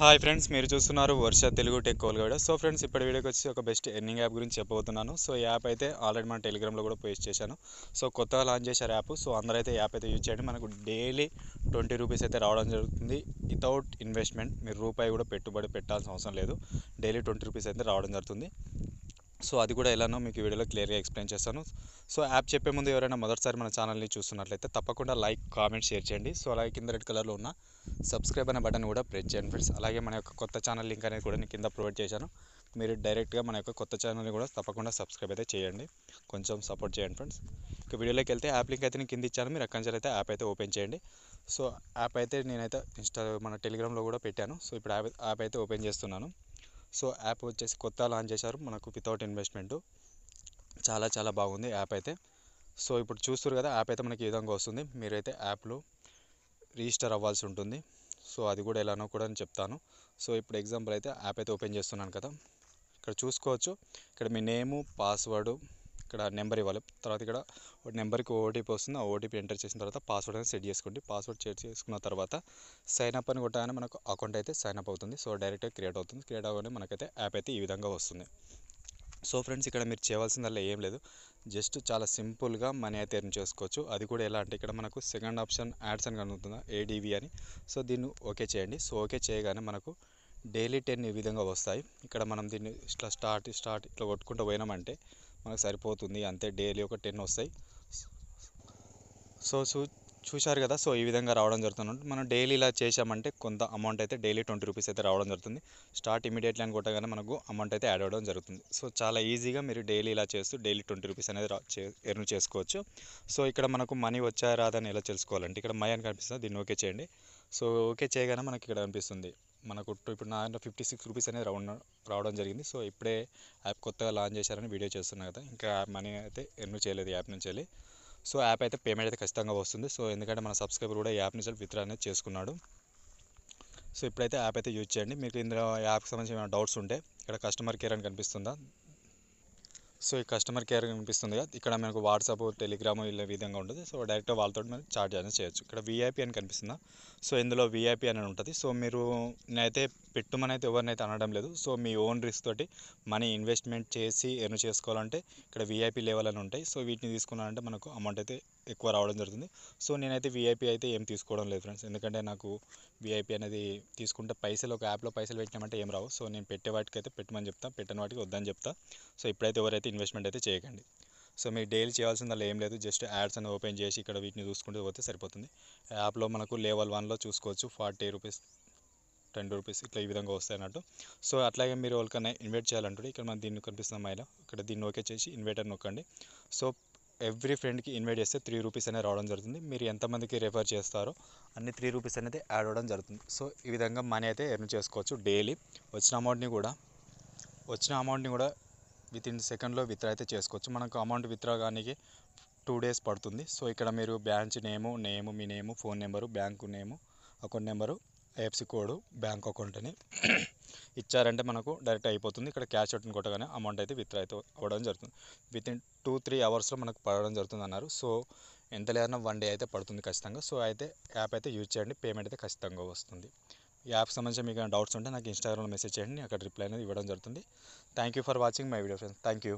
hi friends మీరు చూస్తున్నారు Varsha Telugu tech కోల్ గైడ్ సో ఫ్రెండ్స్ ఇప్పటి వీడియోకి వచ్చి ఒక బెస్ట్ ఎర్నింగ్ యాప్ గురించి చెప్పబోతున్నాను సో యాప్ అయితే ఆల్రెడీ మన టెలిగ్రామ్లో కూడా పోస్ట్ చేశాను సో కొత్తగా లాంచ్ చేశారు యాప్ సో అందరూ అయితే యాప్ అయితే యూజ్ చేయండి మనకు డైలీ ట్వంటీ రూపీస్ అయితే రావడం జరుగుతుంది వితౌట్ ఇన్వెస్ట్మెంట్ మీరు రూపాయి కూడా పెట్టుబడి పెట్టాల్సిన అవసరం లేదు డైలీ ట్వంటీ రూపీస్ అయితే రావడం జరుగుతుంది సో అది కూడా ఎలానో మీకు వీడియోలో క్లియర్గా ఎక్స్ప్లెయిన్ చేస్తాను సో యాప్ చెప్పే ముందు ఎవరైనా మొదటిసారి మన ఛానల్ని చూస్తున్నట్లయితే తప్పకుండా లైక్ కామెంట్ షేర్ చేయండి సో అలాగే కింద రెడ్ కలర్లో ఉన్న సబ్స్క్రైబ్ అనే బటన్ కూడా ప్రెస్ చేయండి ఫ్రెండ్స్ అలాగే మన యొక్క కొత్త ఛానల్ లింక్ అనేది కూడా నేను కింద ప్రొవైడ్ చేశాను మీరు డైరెక్ట్గా మన యొక్క కొత్త ఛానల్ని కూడా తప్పకుండా సబ్స్క్రైబ్ అయితే చేయండి కొంచెం సపోర్ట్ చేయండి ఫ్రెండ్స్ ఇక వీడియోలోకి వెళ్తే యాప్ లింక్ అయితే నేను కింద ఇచ్చాను మీరు అక్కడి నుంచి అయితే యాప్ అయితే ఓపెన్ చేయండి సో యాప్ అయితే నేనైతే ఇన్స్టా మన టెలిగ్రామ్లో కూడా పెట్టాను సో ఇప్పుడు యాప్ యాప్ అయితే ఓపెన్ చేస్తున్నాను సో యాప్ వచ్చేసి కొత్త లాంచ్ చేశారు మనకు వితౌట్ ఇన్వెస్ట్మెంట్ చాలా చాలా బాగుంది యాప్ అయితే సో ఇప్పుడు చూస్తారు కదా యాప్ అయితే మనకి ఈ విధంగా వస్తుంది మీరైతే యాప్లో రిజిస్టర్ అవ్వాల్సి ఉంటుంది సో అది కూడా ఎలానో కూడా నేను చెప్తాను సో ఇప్పుడు ఎగ్జాంపుల్ అయితే యాప్ అయితే ఓపెన్ చేస్తున్నాను కదా ఇక్కడ చూసుకోవచ్చు ఇక్కడ మీ నేము పాస్వర్డు ఇక్కడ నెంబర్ ఇవ్వాలి తర్వాత ఇక్కడ నెంబర్కి ఓటీపీ వస్తుంది ఆ ఓటీపీ ఎంటర్ చేసిన తర్వాత పాస్వర్డ్ అనేది సెట్ చేసుకోండి పాస్వర్డ్ సెట్ చేసుకున్న తర్వాత సైన్ అప్ అని కూడా మనకు అకౌంట్ అయితే సైన్ అప్ అవుతుంది సో డైరెక్ట్గా క్రియేట్ అవుతుంది క్రియేట్ అవ్వగానే మనకైతే యాప్ అయితే ఈ విధంగా వస్తుంది సో ఫ్రెండ్స్ ఇక్కడ మీరు చేయవలసిందల్లా ఏం లేదు జస్ట్ చాలా సింపుల్గా మనీ అయితే ఎర్న్ చేసుకోవచ్చు అది కూడా ఎలా అంటే ఇక్కడ మనకు సెకండ్ ఆప్షన్ యాడ్స్ అని కనుగుతుందా ఏడీవీ అని సో దీన్ని ఓకే చేయండి సో ఓకే చేయగానే మనకు డైలీ టెన్ ఈ విధంగా వస్తాయి ఇక్కడ మనం దీన్ని ఇట్లా స్టార్ట్ స్టార్ట్ ఇట్లా కొట్టుకుంటూ పోయినామంటే మనకు సరిపోతుంది అంతే డైలీ ఒక టెన్ వస్తాయి సో చూ చూశారు కదా సో ఈ విధంగా రావడం జరుగుతుంది మనం డైలీ ఇలా చేసామంటే కొంత అమౌంట్ అయితే డైలీ ట్వంటీ రూపీస్ అయితే రావడం జరుగుతుంది స్టార్ట్ ఇమీడియట్లీ అని కొట్టగానే మనకు అమౌంట్ అయితే యాడ్ అవ్వడం జరుగుతుంది సో చాలా ఈజీగా మీరు డైలీ ఇలా చేస్తూ డైలీ ట్వంటీ రూపీస్ అనేది ఎర్న్ చేసుకోవచ్చు సో ఇక్కడ మనకు మనీ వచ్చా రాదని ఎలా తెలుసుకోవాలంటే ఇక్కడ మై అని కనిపిస్తుంది దీన్ని ఓకే చేయండి సో ఓకే చేయగానే మనకి ఇక్కడ కనిపిస్తుంది మనకు ఇప్పుడు నా దాంట్లో ఫిఫ్టీ సిక్స్ రూపీస్ అనేది రౌండ్ రావడం జరిగింది సో ఇప్పుడే యాప్ కొత్తగా లాంచ్ చేశారని వీడియో చేస్తున్నా కదా ఇంకా మనీ అయితే ఎన్నో చేయలేదు యాప్ నుంచి వెళ్ళి సో యాప్ అయితే పేమెంట్ అయితే ఖచ్చితంగా వస్తుంది సో ఎందుకంటే మన సబ్స్క్రైబర్ కూడా యాప్ నుంచి విత్డ్రా అనేది చేసుకున్నాడు సో ఇప్పుడైతే యాప్ అయితే యూజ్ చేయండి మీకు ఇందులో యాప్కి సంబంధించి ఏమైనా డౌట్స్ ఉంటే ఇక్కడ కస్టమర్ కేర్ అని కనిపిస్తుందా సో ఈ కస్టమర్ కేర్ కనిపిస్తుంది కదా ఇక్కడ మనకు వాట్సాప్ టెలిగ్రామ్ ఇలా విధంగా ఉంటుంది సో డైరెక్ట్ వాళ్ళతో మనం చార్జ్ అనేది చేయొచ్చు ఇక్కడ వీఐపీ అని కనిపిస్తుందా సో ఇందులో వీఐపీ అని ఉంటుంది సో మీరు నేనైతే పెట్టుమనైతే ఎవరినైతే అనడం లేదు సో మీ ఓన్ రిస్క్ తోటి మనీ ఇన్వెస్ట్మెంట్ చేసి ఎర్న్ చేసుకోవాలంటే ఇక్కడ వీఐపీ లెవెల్ అని ఉంటాయి సో వీటిని తీసుకున్నానంటే మనకు అమౌంట్ అయితే ఎక్కువ రావడం జరుగుతుంది సో నేనైతే వీఐపీ అయితే ఏం తీసుకోవడం లేదు ఫ్రెండ్స్ ఎందుకంటే నాకు వీఐపీ అనేది తీసుకుంటే పైసలు ఒక యాప్లో పైసలు పెట్టినామంటే ఏం రావు సో నేను పెట్టే వాటికి అయితే పెట్టమని చెప్తాను పెట్టని వాటికి వద్దని చెప్తా సో ఇప్పుడైతే ఎవరైతే ఎలాంటి ఇన్వెస్ట్మెంట్ అయితే చేయకండి సో మీరు డైలీ చేయాల్సిందల్లా ఏం లేదు జస్ట్ యాడ్స్ అని ఓపెన్ చేసి ఇక్కడ వీటిని చూసుకుంటూ పోతే సరిపోతుంది యాప్లో మనకు లేవల్ వన్లో చూసుకోవచ్చు ఫార్టీ రూపీస్ టెన్ రూపీస్ ఇట్లా ఈ విధంగా వస్తాయి అన్నట్టు సో అట్లాగే మీరు ఎవరికైనా ఇన్వైట్ చేయాలంటే ఇక్కడ మనం దీన్ని కనిపిస్తున్న మైల ఇక్కడ దీన్ని ఓకే చేసి ఇన్వైటర్ నొక్కండి సో ఎవ్రీ ఫ్రెండ్కి ఇన్వైట్ చేస్తే త్రీ రూపీస్ అనేది రావడం జరుగుతుంది మీరు ఎంతమందికి రెఫర్ చేస్తారో అన్ని త్రీ రూపీస్ అనేది యాడ్ అవ్వడం జరుగుతుంది సో ఈ విధంగా మనీ అయితే ఎర్న్ చేసుకోవచ్చు డైలీ వచ్చిన అమౌంట్ని కూడా వచ్చిన అమౌంట్ని కూడా విత్ ఇన్ సెకండ్లో విత్డ్రా అయితే చేసుకోవచ్చు మనకు అమౌంట్ విత్డ్రా కానీ టూ డేస్ పడుతుంది సో ఇక్కడ మీరు బ్రాంచ్ నేము నేము మీ name phone number bank name account number IFSC code bank account అని ఇచ్చారంటే మనకు డైరెక్ట్ అయిపోతుంది ఇక్కడ క్యాష్ అవుట్ని కొట్టగానే అమౌంట్ అయితే విత్డ్రా అయితే అవ్వడం జరుగుతుంది విత్ ఇన్ టూ త్రీ అవర్స్లో మనకు పడడం జరుగుతుంది అన్నారు సో ఎంత లేదన్నా వన్ డే అయితే పడుతుంది ఖచ్చితంగా సో అయితే యాప్ అయితే యూజ్ చేయండి పేమెంట్ అయితే ఖచ్చితంగా వస్తుంది ఈ యాప్ సంబంధించి మీకు డౌట్స్ ఉంటే నాకు ఇన్స్టాగ్రామ్లో మెసేజ్ చేయండి అక్కడ రిప్లై అనేది ఇవ్వడం జరుగుతుంది thank you for watching my video friends thank you